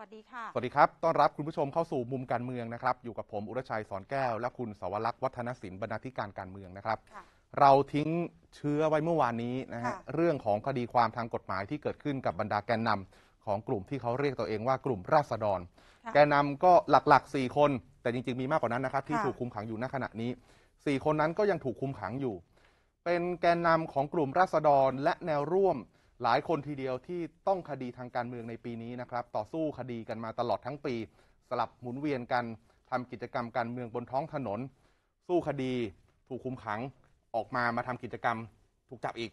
วัสดีค่ะ สวัสดีครับ ต้อนรับ คุณผู้ชมเข้าสู่มุมการเมืองนะครับ อยู่กับผมอุรชัยสอนแก้ว และคุณสวรักษ์วัฒนศิลป์บรรณาธิการการเมืองนะครับ เราทิ้งเชื้อไว้เมื่อวานนี้นะฮะ เรื่องของคดีความทางกฎหมายที่เกิดขึ้นกับบรรดาแกนนำของกลุ่มที่เขาเรียกตัวเองว่ากลุ่มราษฎร แกนนาก็หลักๆ 4 คน แต่จริงๆมีมากกว่านั้นนะครับที่ถูกคุมขังอยู่ณขณะนี้ 4 คนนั้นก็ยังถูกคุมขังอยู่ เป็นแกนนำของกลุ่มราษฎรและแนวร่วมหลายคนทีเดียวที่ต้องคดีทางการเมืองในปีนี้นะครับต่อสู้คดีกันมาตลอดทั้งปี สลับหมุนเวียนกันทำกิจกรรมการเมืองบนท้องถนน สู้คดีถูกคุมขังออกมามาทำกิจกรรมถูกจับอีก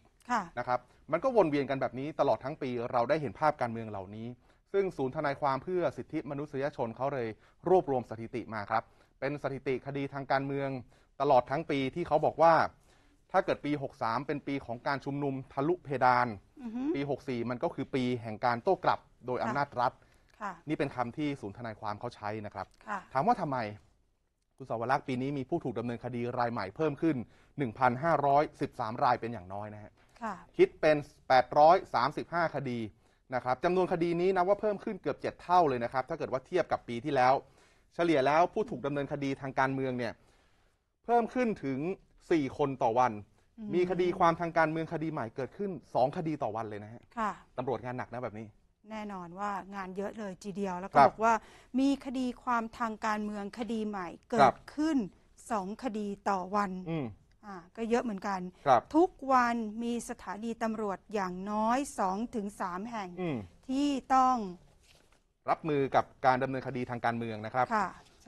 นะครับมันก็วนเวียนกันแบบนี้ตลอดทั้งปี เราได้เห็นภาพการเมืองเหล่านี้ ซึ่งศูนย์ทนายความเพื่อสิทธิมนุษยชนเขาเลยรวบรวมสถิติมาครับเป็นสถิติคดีทางการเมืองตลอดทั้งปีที่เขาบอกว่าถ้าเกิดปี 63 เป็นปีของการชุมนุมทะลุเพดานหปี 64 มันก็คือปีแห่งการโต้กลับโดยอำนาจรัฐ นี่เป็นคำที่ศูนย์ทนายความเขาใช้นะครับ ถามว่าทำไมคุณสวรักษ์ปีนี้มีผู้ถูกดำเนินคดีรายใหม่เพิ่มขึ้น 1,513 รายเป็นอย่างน้อยนะฮะคิดเป็น 835 คดีนะครับจำนวนคดีนี้นับว่าเพิ่มขึ้นเกือบ7เท่าเลยนะครับ ถ้าเกิดว่าเทียบกับปีที่แล้ว เฉลี่ยแล้วผู้ถูกดำเนินคดีทางการเมืองเนี่ยเพิ่มขึ้นถึง4 คนต่อวัน มีคดีความทางการเมืองคดีใหม่เกิดขึ้น 2 คดีต่อวันเลยนะฮะค่ะตำรวจงานหนักนะแบบนี้ แน่นอนว่างานเยอะเลยทีเดียว แล้วก็บอกว่ามีคดีความทางการเมืองคดีใหม่เกิดขึ้นสองคดีต่อวันอ่าก็เยอะเหมือนกัน ทุกวันมีสถานีตำรวจอย่างน้อย 2-3ถึงแห่งที่ต้อง รับมือกับการดำเนินคดีทางการเมืองนะครับ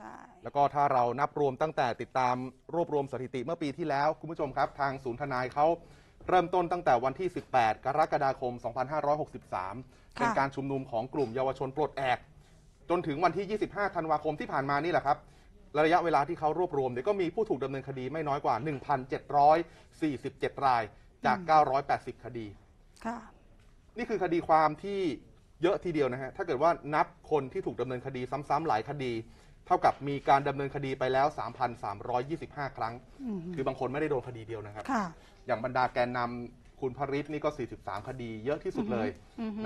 ช่แล้วก็ถ้าเรานับรวมตั้งแต่ติดตามรวบรวมสถิติเมื่อปีที่แล้วคุณผู้ชมครับทางศูนย์ทนายเขาเริ่มต้นตั้งแต่วันที่ 18 กรกฎาคม 2563 เป็นการชุมนุมของกลุ่มเยาวชนปลดแอก จนถึงวันที่ 25 ธันวาคมที่ผ่านมานี่แหละครับระยะเวลาที่เขารวบรวมเนี่ยก็มีผู้ถูกดำเนินคดีไม่น้อยกว่า 1,747 รายจาก 980 คดีนี่คือคดีความที่เยอะทีเดียวนะฮะถ้าเกิดว่านับคนที่ถูกดำเนินคดีซ้ำๆหลายคดีเท่ากับมีการดำเนินคดีไปแล้ว 3,325 ครั้ง คือบางคนไม่ได้โดนคดีเดียวนะครับ ค่ะ อย่างบรรดาแกนนำ คุณพริษนี่ก็ 43 คดี เยอะที่สุดเลย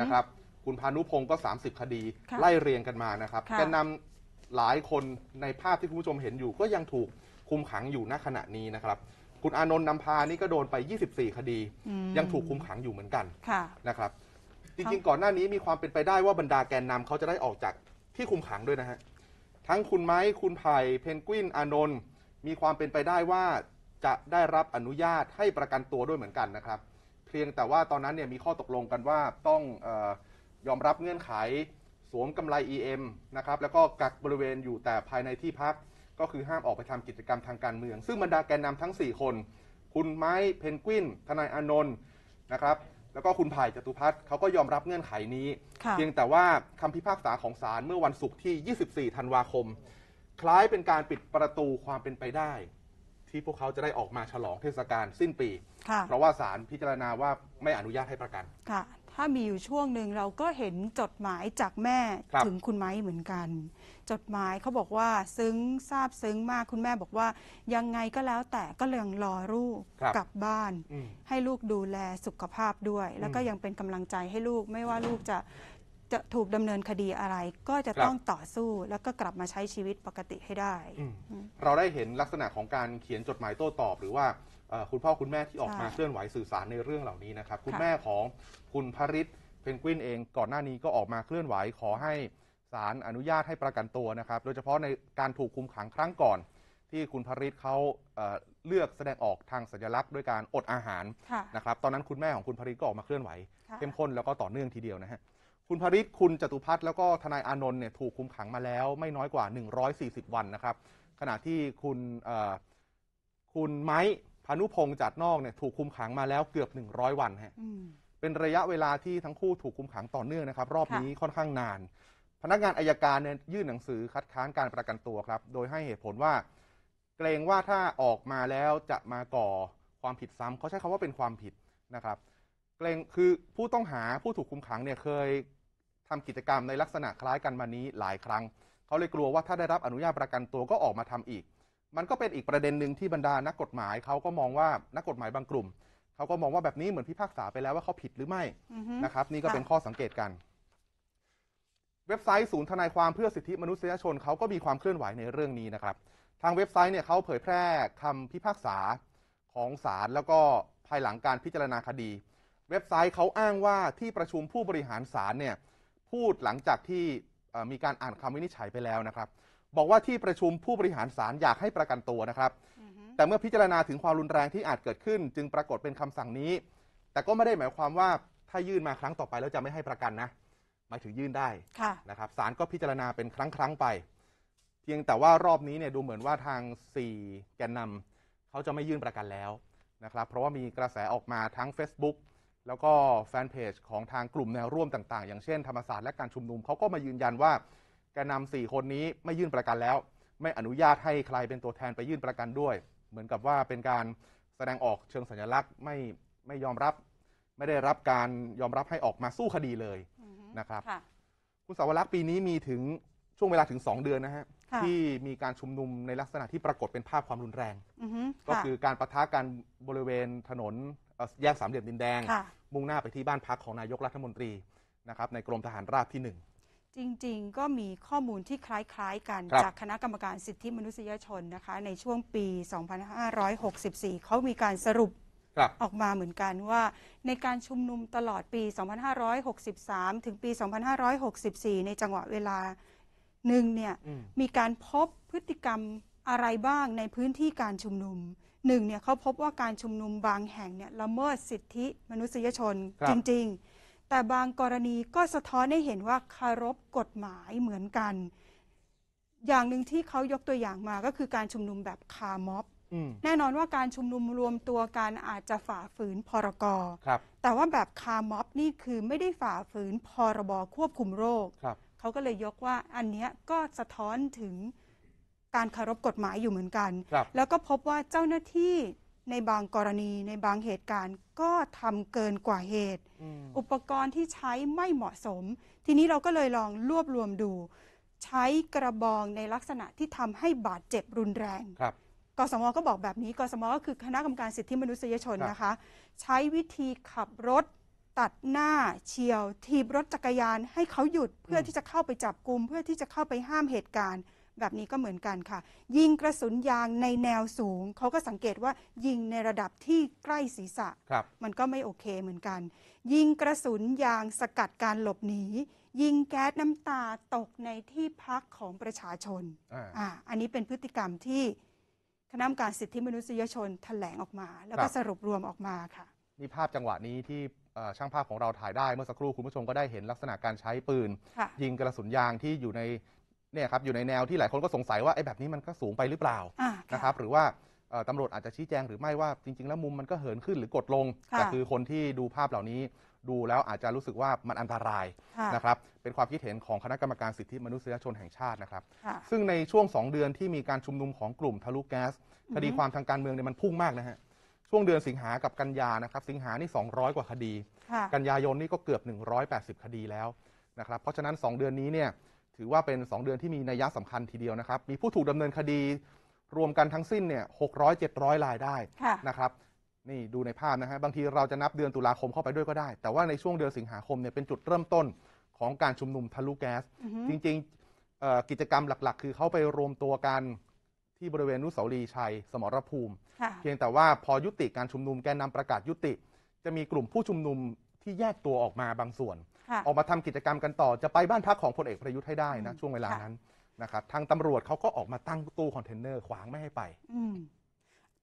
นะครับ คุณพานุพงศ์ก็ 30 คดีค่ะไล่เรียงกันมานะครับ แกนนำหลายคนในภาพที่คุณผู้ชมเห็นอยู่ ก็ยังถูกคุมขังอยู่ณขณะนี้นะครับ คุณอานนท์นำพา นี่ก็โดนไป 24 คดี ยังถูกคุมขังอยู่เหมือนกัน ค่ะ นะครับ จริงๆก่อนหน้านี้มีความเป็นไปได้ว่าบรรดาแกนนำเขาจะได้ออกจากที่คุมขังด้วยนะฮะทั้งคุณไม้ คุณไผ่เพนกวิน อานนท์มีความเป็นไปได้ว่าจะได้รับอนุญาตให้ประกันตัวด้วยเหมือนกันนะครับเพียงแต่ว่าตอนนั้นเนี่ยมีข้อตกลงกันว่าต้องยอมรับเงื่อนไขสวมกำไร EM นะครับแล้วก็กักบริเวณอยู่แต่ภายในที่พัก ก็คือห้ามออกไปทำกิจกรรมทางการเมือง ซึ่งบรรดาแกนนำทั้ง 4 คน คุณไม้เพนกวินทนายอานนท์นะครับแล้วก็คุณไผ่จตุพัฒน์เขาก็ยอมรับเงื่อนไขนี้ เพียงแต่ว่าคำพิพากษาของศาลเมื่อวันศุกร์ที่ 24 ธันวาคม คล้ายเป็นการปิดประตูความเป็นไปได้ ที่พวกเขาจะได้ออกมาฉลองเทศกาลสิ้นปี เพราะว่าศาลพิจารณาว่าไม่อนุญาตให้ประกัน ค่ะ ถ้ามีอยู่ช่วงหนึ่งเราก็เห็นจดหมายจากแม่ถึงคุณไม้เหมือนกันจดหมายเขาบอกว่าซึ้งทราบซึ้งมากคุณแม่บอกว่ายังไงก็แล้วแต่ก็เลี้ยงรอลูกกลับบ้าน ให้ลูกดูแลสุขภาพด้วย แล้วก็ยังเป็นกำลังใจให้ลูก ไม่ว่าลูกจะจะถูกดำเนินคดีอะไร ก็จะต้องต่อสู้แล้วก็กลับมาใช้ชีวิตปกติให้ได้ เราได้เห็นลักษณะของการเขียนจดหมายโต้ตอบ หรือว่าคุณพ่อคุณแม่ที่ออกมาเคลื่อนไหวสื่อสารในเรื่องเหล่านี้นะครับ คุณแม่ของคุณพริศเพนกวินเอง ก่อนหน้านี้ก็ออกมาเคลื่อนไหวขอให้ศาลอนุญาตให้ประกันตัวนะครับ โดยเฉพาะในการถูกคุมขังครั้งก่อน ที่คุณพริศเขาเลือกแสดงออกทางสัญลักษณ์ด้วยการอดอาหารนะครับ ตอนนั้นคุณแม่ของคุณพริศก็ออกมาเคลื่อนไหวเข้มข้นแล้วก็ต่อเนื่องทีเดียวนะฮะ คุณพริศคุณจตุพัฒน์แล้วก็ทนายอานนท์เนี่ยถูกคุมขังมาแล้ว ไม่น้อยกว่า 140 วันนะครับ ขณะที่คุณคุณไม้พานุพงษ์จัดนอกเนี่ยถูกคุมขังมาแล้วเกือบ 100 วันฮะเป็นระยะเวลาที่ทั้งคู่ถูกคุมขังต่อเนื่องนะครับรอบนี้ค่อนข้างนานพนักงานอายการเนี่ยยื่นหนังสือคัดค้านการประกันตัวครับ โดยให้เหตุผลว่า เกรงว่าถ้าออกมาแล้วจะมาก่อความผิดซ้ำเขาใช้คำว่าเป็นความผิดนะครับ เกรงคือผู้ต้องหาผู้ถูกคุมขังเนี่ยเคยทำกิจกรรมในลักษณะคล้ายกันมานี้ หลายครั้งเขาเลยกลัวว่าถ้าได้รับอนุญาตประกันตัวก็ออกมาทำอีก มันก็เป็นอีกประเด็นหนึ่งที่บรรดานักกฎหมายเขาก็มองว่านักกฎหมายบางกลุ่มเขาก็มองว่าแบบนี้เหมือนพิพากษาไปแล้วว่าเขาผิดหรือไม่นะครับ นี่ก็เป็นข้อสังเกตกันเว็บไซต์ศูนย์ทนายความเพื่อสิทธิมนุษยชนเขาก็มีความเคลื่อนไหวในเรื่องนี้นะครับ ทางเว็บไซต์เนี่ยเขาเผยแพร่คำพิพากษาของศาลแล้วก็ภายหลังการพิจารณาคดี เว็บไซต์เขาอ้างว่าที่ประชุมผู้บริหารศาลเนี่ยพูดหลังจากที่มีการอ่านคำวินิจฉัยไปแล้วนะครับ บอกว่าที่ประชุมผู้บริหารศาลอยากให้ประกันตัวนะครับแต่เมื่อพิจารณาถึงความรุนแรงที่อาจเกิดขึ้น จึงปรากฏเป็นคำสั่งนี้ แต่ก็ไม่ได้หมายความว่าถ้ายื่นมาครั้งต่อไปแล้วจะไม่ให้ประกันนะหมายถึงยื่นได้ค่ะนะครับศาลก็พิจารณาเป็นครั้งครั้งไป เพียงแต่ว่ารอบนี้เนี่ยดูเหมือนว่าทาง 4 แกนนำ เขาจะไม่ยื่นประกันแล้วนะครับเพราะว่ามีกระแสออกมาทั้ง Facebook แล้วก็แฟนเพจของทางกลุ่มแนวร่วมต่าง ๆ อย่างเช่นธรรมศาสตร์และการชุมนุมเขาก็มายืนยันว่าแกนนำสี่คนนี้ไม่ยื่นประกันแล้ว ไม่อนุญาตให้ใครเป็นตัวแทนไปยื่นประกันด้วย เหมือนกับว่าเป็นการแสดงออกเชิงสัญลักษณ์ไม่ไม่ยอมรับ ไม่ได้รับการยอมรับให้ออกมาสู้คดีเลยนะครับคุณสาวรักษ์ปีนี้มีถึงช่วงเวลาถึง 2 เดือนนะฮะที่มีการชุมนุมในลักษณะที่ปรากฏเป็นภาพความรุนแรง ก็คือการประทะกันบริเวณถนนแยกสามเหลี่ยมดินแดง มุ่งหน้าไปที่บ้านพักของนายกรัฐมนตรีนะครับในกรมทหารราบที่หนึ่งจริงๆ ก็มีข้อมูลที่คล้ายๆ กัน จากคณะกรรมการสิทธิมนุษยชนนะคะในช่วงปี 2564เขามีการสรุปออกมาเหมือนกันว่าในการชุมนุมตลอดปี 2563 ถึงปี 2564 ในจังหวะเวลาหนึ่งเนี่ยมมีการพบพฤติกรรมอะไรบ้างในพื้นที่การชุมนุมหนึ่งเนี่ยเขาพบว่าการชุมนุมบางแห่งเนี่ยละเมิดสิทธิมนุษยชนรจริงๆ แต่บางกรณีก็สะท้อนให้เห็นว่าคารพกฎหมายเหมือนกัน อย่างหนึ่งที่เขายกตัวอย่างมาก็คือการชุมนุมแบบคาร์ม็อบแน่นอนว่าการชุมนุมรวมตัวกันอาจจะฝ่าฝืนพรกรแต่ว่าแบบคารม็อบนี่คือไม่ได้ฝ่าฝืนพรบควบคุมโรครเขาก็เลยยกว่าอันนี้ก็สะท้อนถึงการคารพกฎหมายอยู่เหมือนกัน แล้วก็พบว่าเจ้าหน้าที่ในบางกรณีในบางเหตุการณ์ก็ทำเกินกว่าเหตุ อุปกรณ์ที่ใช้ไม่เหมาะสม ทีนี้เราก็เลยลองรวบรวมดู ใช้กระบองในลักษณะที่ทำให้บาดเจ็บรุนแรงรกสมก็บอกแบบนี้กสมก็คือคณะกรรมการสิทธิมนุษยชนนะคะ ใช้วิธีขับรถตัดหน้าเฉียวถีบรถจักรยานให้เขาหยุดเพื่อที่จะเข้าไปจับกลุ่มเพื่อที่จะเข้าไปห้ามเหตุการณ์แบบนี้ก็เหมือนกันค่ะ ยิงกระสุนยางในแนวสูง เขาก็สังเกตว่ายิงในระดับที่ใกล้ศีรษะมันก็ไม่โอเคเหมือนกัน ยิงกระสุนยางสกัดการหลบหนียิงแก๊สน้ำตาตกในที่พักของประชาชนอออันนี้เป็นพฤติกรรมที่คณะกรรมการสิทธิมนุษยชนแถลงออกมา แล้วก็สรุปรวมออกมาค่ะนี่ภาพจังหวะนี้ที่ช่างภาพของเราถ่ายได้เมื่อสักครู่คุณผู้ชมก็ได้เห็นลักษณะการใช้ปืน ยิงกระสุนยางที่อยู่ในเนี่ยครับอยู่ในแนวที่หลายคนก็สงสัยว่าไอ้แบบนี้มันก็สูงไปหรือเปล่าะนะครับ หรือว่าตำรวจอาจจะชี้แจงหรือไม่ว่าจริง ๆ แล้วมุมมันก็เหินขึ้นหรือกดลงแต่คือคนที่ดูภาพเหล่านี้ดูแล้วอาจจะรู้สึกว่ามันอันตรายนะครับเป็นความคิดเห็นของคณะกรรมการสิทธิมนุษยชนแห่งชาตินะครับ ซึ่งในช่วง 2 เดือนที่มีการชุมนุมของกลุ่มทะลุแก๊สคดีความทางการเมืองเนี่ยมันพุ่งมากนะฮะช่วงเดือนสิงหากับกันยานะครับสิงหานี่ 200 กว่าคดี กันยายนนี่ก็เกือบ 180 คดีแล้วนะครับ เพราะฉะนั้น 2 เดือนนี้เนี่ยถือว่าเป็น 2 เดือนที่มีนัยสำคัญทีเดียวนะครับ มีผู้ถูกดำเนินคดีรวมกันทั้งสิ้นเนี่ย600 700รายได้นะครับนี่ดูในภาพนะฮะบางทีเราจะนับเดือนตุลาคมเข้าไปด้วยก็ได้ แต่ว่าในช่วงเดือนสิงหาคมเนี่ยเป็นจุดเริ่มต้นของการชุมนุมทะลุแก๊สจริงๆ กิจกรรมหลักๆ คือเขาไปรวมตัวกันที่บริเวณนุสาวรีย์ชัยสมรภูมิ เพียงแต่ว่าพอยุติการชุมนุมแกนนาประกาศยุติ จะมีกลุ่มผู้ชุมนุมที่แยกตัวออกมาบางส่วนออกมาทำกิจกรรมกันต่อจะไปบ้านพักของพลเอกประยุทธ์ให้ได้นะช่วงเวลานั้นนะครับทางตำรวจเขาก็ออกมาตั้งตู้คอนเทนเนอร์ขวางไม่ให้ไป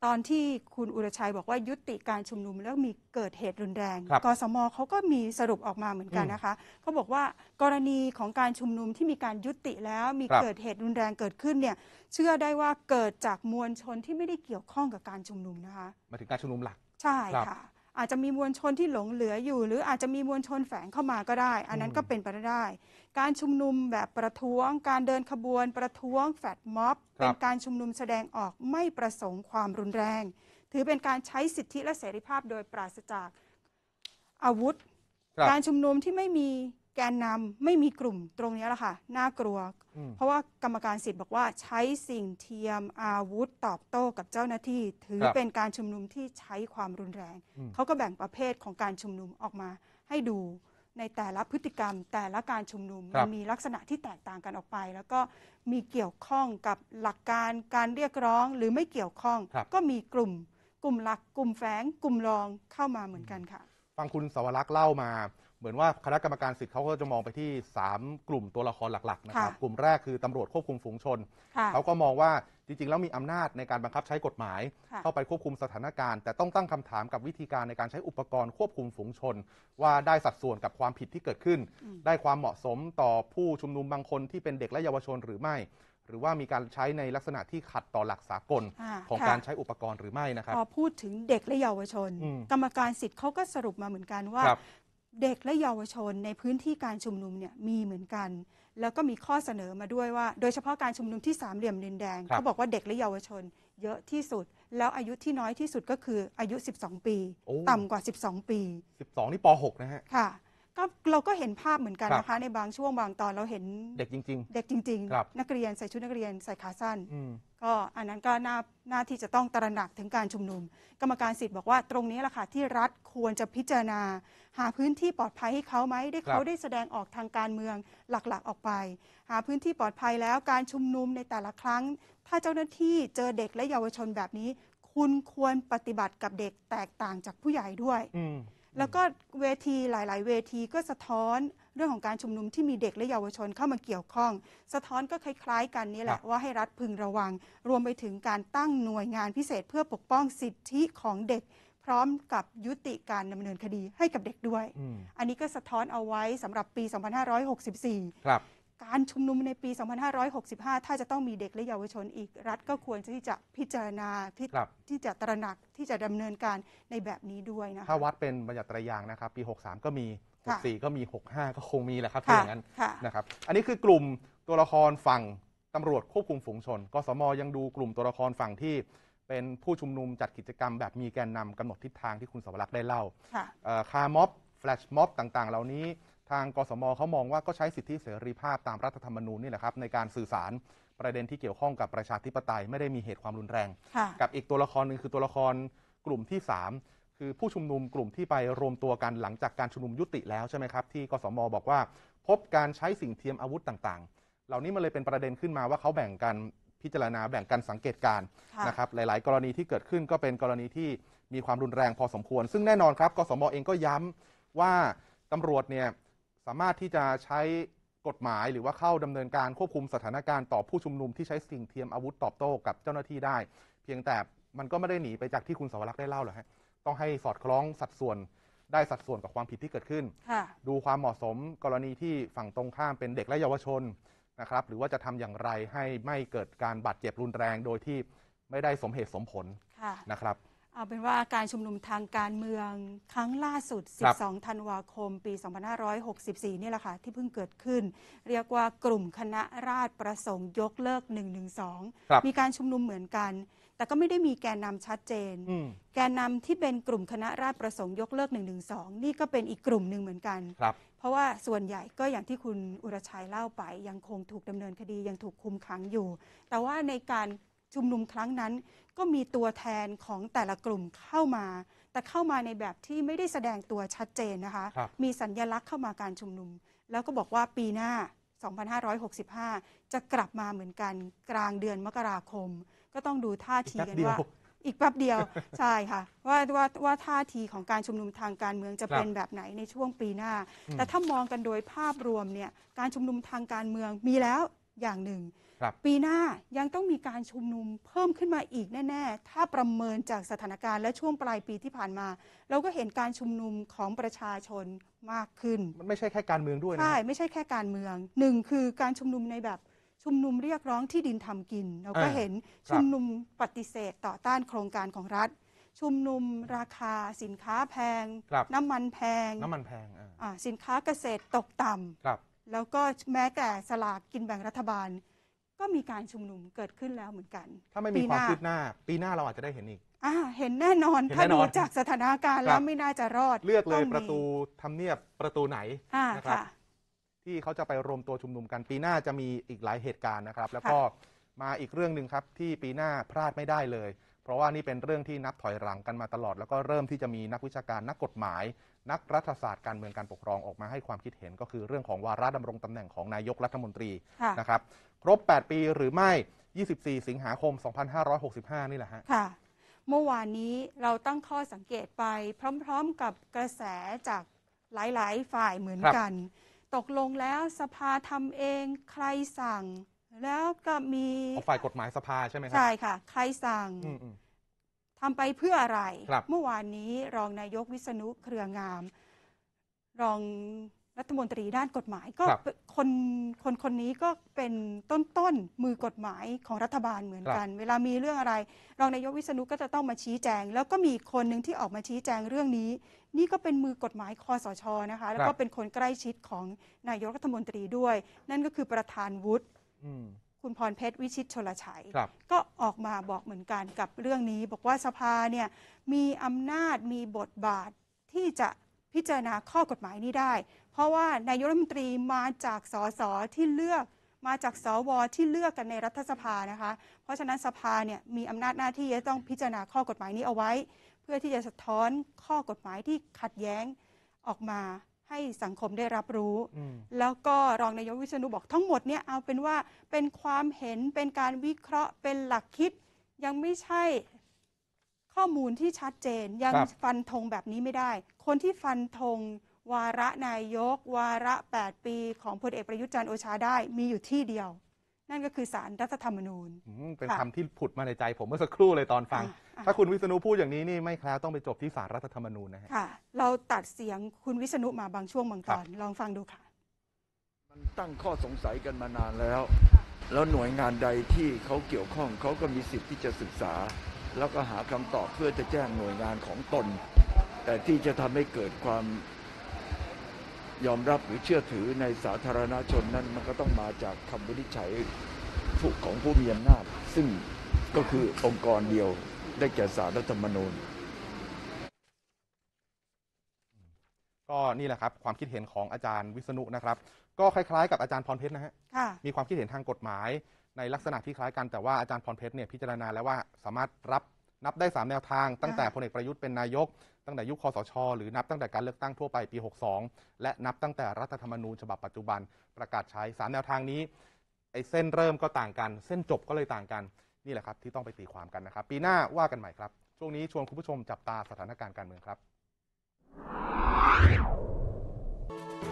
ตอนที่คุณอุรชัยบอกว่ายุติการชุมนุม แล้วมีเกิดเหตุรุนแรงรกสมเขาก็มีสรุปออกมาเหมือนกันนะคะเขาบอกว่า กรณีของการชุมนุมที่มีการยุติแล้วมีเกิดเหตุรุนแรงเกิดขึ้นเนี่ย เชื่อได้ว่าเกิดจากมวลชนที่ไม่ได้เกี่ยวข้องกับการชุมนุมนะคะมาถึงการชุมนุมหลักใช่ค่ะอาจจะมีมวลชนที่หลงเหลืออยู่ หรืออาจจะมีมวลชนแฝงเข้ามาก็ได้ อันนั้นก็เป็นไปได้ การชุมนุมแบบประท้วง การเดินขบวนประท้วงแฟดม็อบเป็นการชุมนุมแสดงออกไม่ประสงค์ความรุนแรง ถือเป็นการใช้สิทธิและเสรีภาพโดยปราศจากอาวุธ การชุมนุมที่ไม่มีแกนนำไม่มีกลุ่มตรงนี้แหละค่ะ น่ากลัวเพราะว่ากรรมการสิทธิ์บอกว่าใช้สิ่งเทียมอาวุธ ตอบโต้กับเจ้าหน้าที่ ถือเป็นการชุมนุมที่ใช้ความรุนแรง เขาก็แบ่งประเภทของการชุมนุมออกมาให้ดูในแต่ละพฤติกรรม แต่ละการชุมนุมมันมีลักษณะที่แตกต่างกันออกไป แล้วก็มีเกี่ยวข้องกับหลักการการเรียกร้องหรือไม่เกี่ยวข้องก็มีกลุ่มกลุ่มหลักกลุ่มแฝงกลุ่มรองเข้ามาเหมือนกันค่ะฟังคุณสวรักษ์เล่ามาเหมือนว่า คณะกรรมการสิทธิ์เขาก็จะมองไปที่ 3 กลุ่มตัวละครหลักๆนะครับกลุ่มแรกคือตำรวจควบคุมฝูงชน เขาก็มองว่าจริงๆ แล้วมีอำนาจในการบังคับใช้กฎหมาย เข้าไปควบคุมสถานการณ์ แต่ต้องตั้งคำถามกับวิธีการในการใช้อุปกรณ์ควบคุมฝูงชน ว่าได้สัดส่วนกับความผิดที่เกิดขึ้น ได้ความเหมาะสมต่อผู้ชุมนุมบางคนที่เป็นเด็กและเยาวชนหรือไม่ หรือว่ามีการใช้ในลักษณะที่ขัดต่อหลักสากลอของการใช้อุปกรณ์หรือไม่นะครับพอพูดถึงเด็กและเยาวชน กรรมการสิทธิ์เขาก็สรุปมาเหมือนกันว่าเด็กและเยาวชนในพื้นที่การชุมนุมเนี่ยมีเหมือนกัน แล้วก็มีข้อเสนอมาด้วยว่า โดยเฉพาะการชุมนุมที่สามเหลี่ยมดินแดงเขาบอกว่าเด็กและเยาวชนเยอะที่สุด แล้วอายุที่น้อยที่สุดก็คือ อายุ 12 ปี ต่ำกว่า 12 ปี 12นี่ป .6 นะฮะค่ะก็เราก็เห็นภาพเหมือนกันนะคะ ในบางช่วงบางตอน เราเห็นเด็กจริง ๆ เด็กจริงรๆนักเรียนใส่ชุดนักเรียนใส่ขาสั้นก็อันนั้นก็น่าน้าที่จะต้องตระหนักถึงการชุมนุม กรรมการสิทธิ์บอกว่าตรงนี้แหละค่ะที่รัฐควรจะพิจารณา หาพื้นที่ปลอดภัยให้เขาไหมได้เขาได้แสดงออกทางการเมืองหลักๆออกไป หาพื้นที่ปลอดภัยแล้วการชุมนุมในแต่ละครั้ง ถ้าเจ้าหน้าที่เจอเด็กและเยาวชนแบบนี้ คุณควรปฏิบัติกับเด็กแตกต่างจากผู้ใหญ่ด้วยอืแล้วก็เวทีหลาย ๆ เวทีก็สะท้อนเรื่องของการชุมนุมที่มีเด็กและเยาวชนเข้ามาเกี่ยวข้อง สะท้อนก็คล้าย ๆ กันนี่แหละว่าให้รัฐพึงระวังรวมไปถึงการตั้งหน่วยงานพิเศษเพื่อปกป้องสิทธิของเด็ก พร้อมกับยุติการดำเนินคดีให้กับเด็กด้วยออันนี้ก็สะท้อนเอาไว้สำหรับปี 2564 ครับการชุมนุมในปี 2565 ถ้าจะต้องมีเด็กและเยาวชนอีก รัฐก็ควรที่จะพิจารณาที่รที่จะตระหนัก ที่จะดำเนินการในแบบนี้ด้วยนะะถ้าวัดเป็นบรรยัตระยางนะครับปี 63 ก็มี 64 ก็มี 65 ก็คงมีแหละครับอย่างนั้นะนะครับอันนี้คือกลุ่มตัวละครฝั่งตำรวจควบคุมฝูงชนกสมยังดูกลุ่มตัวละครฝั่งที่เป็นผู้ชุมนุมจัดกิจกรรม แบบมีแกนนำกำหนดทิศทางที่คุณสวรักษ์ได้เล่าคคาร์ม็อบแฟลชม็อบต่าง ๆ เหล่านี้ทางกสมเขามองว่าก็ใช้สิทธิเสรีภาพตามรัฐธรรมนูญนี่แหละครับ ในการสื่อสารประเด็นที่เกี่ยวข้องกับประชาธิปไตย ไม่ได้มีเหตุความรุนแรง กับอีกตัวละครหนึ่งคือตัวละครกลุ่มที่ 3 คือผู้ชุมนุมกลุ่มที่ไปรวมตัวกันหลังจากการชุมนุมยุติแล้ว ใช่ไหมครับที่กสม บอกว่าพบการใช้สิ่งเทียมอาวุธต่าง ๆ เหล่านี้มันเลยเป็นประเด็นขึ้นมาว่าเขาแบ่งกันพิจารณาแบ่งกันสังเกตการนะครับ หลายๆ กรณีที่เกิดขึ้นก็เป็นกรณีที่มีความรุนแรงพอสมควร ซึ่งแน่นอนครับกสมเองก็ย้ำว่าตำรวจเนี่ยสามารถที่จะใช้กฎหมาย หรือว่าเข้าดำเนินการควบคุมสถานการณ์ต่อผู้ชุมนุมที่ใช้สิ่งเทียมอาวุธตอบโต้กับเจ้าหน้าที่ได้ เพียงแต่มันก็ไม่ได้หนีไปจากที่คุณสวรักษ์ได้เล่าหรอกฮะต้องให้สอดคล้องสัดส่วน ได้สัดส่วนกับความผิดที่เกิดขึ้น ดูความเหมาะสมกรณีที่ฝั่งตรงข้ามเป็นเด็กและเยาวชนนะครับ หรือว่าจะทำอย่างไรให้ไม่เกิดการบาดเจ็บรุนแรงโดยที่ไม่ได้สมเหตุสมผลนะครับเอาเป็นว่าการชุมนุมทางการเมืองครั้งล่าสุด 12 ธันวาคม ปี 2564นี่แหละค่ะที่เพิ่งเกิดขึ้น เรียกว่ากลุ่มคณะราษฎรประสงค์ยกเลิก 112 มีการชุมนุมเหมือนกัน แต่ก็ไม่ได้มีแกนนำชัดเจนแกนนำที่เป็นกลุ่มคณะราษฎรประสงค์ยกเลิก 112 นี่ก็เป็นอีกกลุ่มหนึ่งเหมือนกันครับ เพราะว่าส่วนใหญ่ก็อย่างที่คุณอุรชัยเล่าไปยังคงถูกดำเนินคดียังถูกคุมขังอยู่ แต่ว่าในการชุมนุมครั้งนั้น ก็มีตัวแทนของแต่ละกลุ่มเข้ามา แต่เข้ามาในแบบที่ไม่ได้แสดงตัวชัดเจนนะคะ มีสัญญลักษณ์เข้ามาการชุมนุม แล้วก็บอกว่าปีหน้า 2565 จะกลับมาเหมือนกันกลางเดือนมกราคม ก็ต้องดูท่าทีกันว่าอีกแป๊บเดียวใช่ค่ะว่าว่าว่าท่าทีของการชุมนุมทางการเมืองจะเป็นแบบไหนในช่วงปีหน้า แต่ถ้ามองกันโดยภาพรวมเนี่ยการชุมนุมทางการเมืองมีแล้วอย่างหนึ่งปีหน้ายังต้องมีการชุมนุมเพิ่มขึ้นมาอีกแน่ๆ ถ้าประเมินจากสถานการณ์และช่วงปลายปีที่ผ่านมาเราก็เห็นการชุมนุมของประชาชนมากขึ้นมันไม่ใช่แค่การเมืองด้วยนะ ใช่ ไม่ใช่แค่การเมืองหนึ่งคือการชุมนุมในแบบชุมนุมเรียกร้องที่ดินทำกิน เราก็เห็นชุมนุมปฏิเสธต่อต้านโครงการของรัฐ ชุมนุมราคาสินค้าแพง น้ำมันแพงน้ำมันแพงสินค้าเกษตรตกต่ำแล้วก็แม้แต่สลากกินแบ่งรัฐบาล ก็มีการชุมนุมเกิดขึ้นแล้วเหมือนกัน ถ้าไม่มีความคืบหน้า ปีหน้าเราอาจจะได้เห็นอีกอ่าเห็นแน่นอนเห็นถ้าแน่นดูอนจากสถานการณ์รแล้วไม่น่าจะรอด เลือกเลย้งประตูทำเนียบประตูไหนนะครับที่เขาจะไปรวมตัวชุมนุมกัน ปีหน้าจะมีอีกหลายเหตุการณ์นะครับ แล้วก็มาอีกเรื่องหนึ่งครับที่ปีหน้าพลาดไม่ได้เลยเพราะว่านี่เป็นเรื่องที่นับถอยหลังกันมาตลอด แล้วก็เริ่มที่จะมีนักวิชาการนักกฎหมาย นักรัฐศาสตร์การเมืองการปกครองออกมาให้ความคิดเห็นก็คือเรื่องของวาระดำรงตำแหน่งของนายกรัฐมนตรีนะครับครบ 8 ปีหรือไม่ 24 สิงหาคม 2565 นี่แหละฮะค่ะเมื่อวานนี้เราตั้งข้อสังเกตไปพร้อมๆกับกระแสจากหลายๆ ฝ่ายเหมือนกัน ตกลงแล้วสภาทำเองใครสั่งแล้วก็มีของฝ่ายกฎหมายสภาใช่ไหมครับใช่ค่ะใครสั่งทำทำไปเพื่ออะไร เมื่อวานนี้รองนายกวิษณุเครืองาม รองรัฐมนตรีด้านกฎหมาย ก็คนคนคนนี้ก็เป็นต้นต้นมือกฎหมายของรัฐบาลเหมือนกัน เวลามีเรื่องอะไร รองนายกวิษณุก็จะต้องมาชี้แจง แล้วก็มีอีกคนหนึ่งที่ออกมาชี้แจงเรื่องนี้ นี่ก็เป็นมือกฎหมายคอสชนะคะแล้วก็เป็นคนใกล้ชิดของนายกรัฐมนตรีด้วย นั่นก็คือประธานวุฒิคุณพรเพชร วิชิตชลชัย ก็ออกมาบอกเหมือนกันกับเรื่องนี้บอกว่าสภาเนี่ยมีอำนาจมีบทบาทที่จะพิจารณาข้อกฎหมายนี้ได้ เพราะว่านายกรัฐมนตรีมาจากสสที่เลือกมาจากสวที่เลือกกันในรัฐสภานะคะเพราะฉะนั้นสภาเนี่ยมีอำนาจหน้าที่จะต้องพิจารณาข้อกฎหมายนี้เอาไว้ เพื่อที่จะสะท้อนข้อกฎหมายที่ขัดแย้งออกมาให้สังคมได้รับรู้ แล้วก็รองนายกวิษณุบอกทั้งหมดเนี่ยเอาเป็นว่าเป็นความเห็นเป็นการวิเคราะห์ เป็นหลักคิด ยังไม่ใช่ข้อมูลที่ชัดเจนยังฟันธงแบบนี้ไม่ได้ คนที่ฟันธงวาระนายก วาระ 8 ปีของพลเอกประยุทธ์จันทร์โอชาได้มีอยู่ที่เดียวนั่นก็คือสารรัฐธรรมนูญเป็นคำที่ผุดมาในใจผมเมื่อสักครู่เลยตอนฟัง ถ้าคุณวิษณุพูดอย่างนี้นี่ไม่คล้าต้องไปจบที่สารรัฐธรรมนูญนะฮะะเราตัดเสียงคุณวิษณุมาบางช่วงบางตอน ลองฟังดูค่ะ มันตั้งข้อสงสัยกันมานานแล้ว แล้วหน่วยงานใดที่เขาเกี่ยวข้องเขาก็มีสิทธิ์ที่จะศึกษา แล้วก็หาคำตอบเพื่อจะแจ้งหน่วยงานของตน แต่ที่จะทำให้เกิดความยอมรับหรือเชื่อถือในสาธารณชนนั้นมันก็ต้องมาจากคำวินิจฉัยของผู้มีอำนาจซึ่งก็คือองค์กรเดียวได้แก่สารรัฐธรรมนูญ ก็นี่แหละครับความคิดเห็นของอาจารย์วิษณุนะครับ ก็คล้ายๆกับอาจารย์พรเพชรนะฮะมีความคิดเห็นทางกฎหมายในลักษณะที่คล้ายกันแต่ว่าอาจารย์พรเพชรเนี่ยพิจารณาแล้วว่าสามารถรับนับได้ 3 แนวทางตั้งแต่พลเอกประยุทธ์เป็นนายกตั้งแต่ยุคคอสช หรือ นับตั้งแต่การเลือกตั้งทั่วไปปี 62 และนับตั้งแต่รัฐธรรมนูญฉบับปัจจุบัน ประกาศใช้3แนวทางนี้ ไอ้เส้นเริ่มก็ต่างกัน เส้นจบก็เลยต่างกัน นี่แหละครับที่ต้องไปตีความกันนะครับ ปีหน้าว่ากันใหม่ครับ ช่วงนี้ชวนคุณผู้ชมจับตาสถานการณ์การเมืองครับ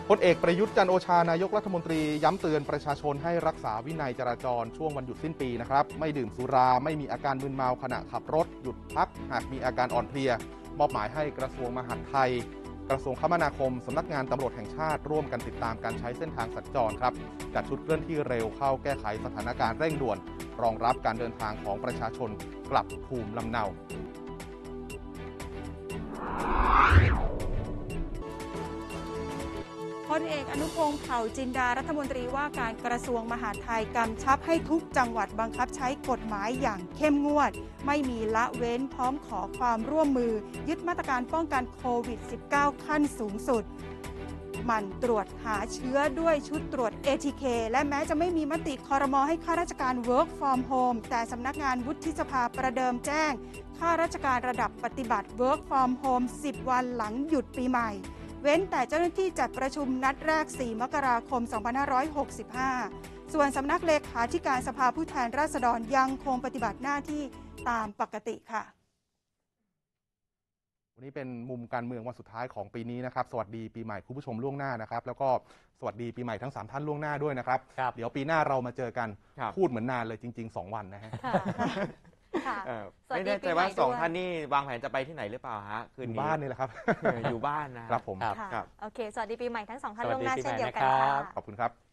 พลเอกประยุทธ์จันโอชานายกรัฐมนตรีย้ำเตือนประชาชนให้รักษาวินัยจราจรช่วงวันหยุดสิ้นปีนะครับไม่ดื่มสุราไม่มีอาการมึนเมาขณะขับรถหยุดพัก หากมีอาการอ่อนเพลียมอบหมายให้กระทรวงมหาดไทย กระทรวงคมนาคม สำนักงานตำรวจแห่งชาติร่วมกันติดตามการใช้เส้นทางสัญจรครับจัดชุดเคลื่อนที่เร็วเข้าแก้ไขสถานการณ์เร่งด่วน รองรับการเดินทางของประชาชนกลับภูมิลำเนาลเอกอนุพงศ์เผ่าจินดารัฐมนตรีว่าการกระทรวงมหาดไทยกำชับให้ทุกจังหวัดบังคับใช้กฎหมายอย่างเข้มงวด ไม่มีละเว้นพร้อมขอความร่วมมือ ยึดมาตรการป้องกันโควิด -19 ขั้นสูงสุด มันตรวจหาเชื้อด้วยชุดตรวจ ATK และแม้จะไม่มีมติคอรมอให้ข้าราชการ Work from Home แต่สำนักงานวุฒิสภาประเดิมแจ้งข้าราชการระดับปฏิบัติ Work from Home 10 วันหลังหยุดปีใหม่เว้นแต่เจ้าหน้าที่จัดประชุมนัดแรก 4 มกราคม 2565 ส่วนสำนักเลขาธิการสภาผู้แทนราษฎรยังคงปฏิบัติหน้าที่ตามปกติค่ะ วันนี้เป็นมุมการเมืองวันสุดท้ายของปีนี้นะครับ สวัสดีปีใหม่ คุณผู้ชมล่วงหน้านะครับ แล้วก็สวัสดีปีใหม่ทั้ง 3 ท่านล่วงหน้าด้วยนะครับ เดี๋ยวปีหน้าเรามาเจอกันพูดเหมือนนานเลยจริง ๆ 2 วันนะฮะไม่แน่ใจว่าสองท่านนี่ วางแผนจะไปที่ไหนหรือเปล่าฮะคือนยู่นี้บ้านนี่แหละครับ อยู่บ้านนะ ครับผมครับ โอเค สวัสดีปีใหม่ทั้งสองท่านล่วงหน้าวเช่นเดียวกันครั่ะบขอบคุณครับ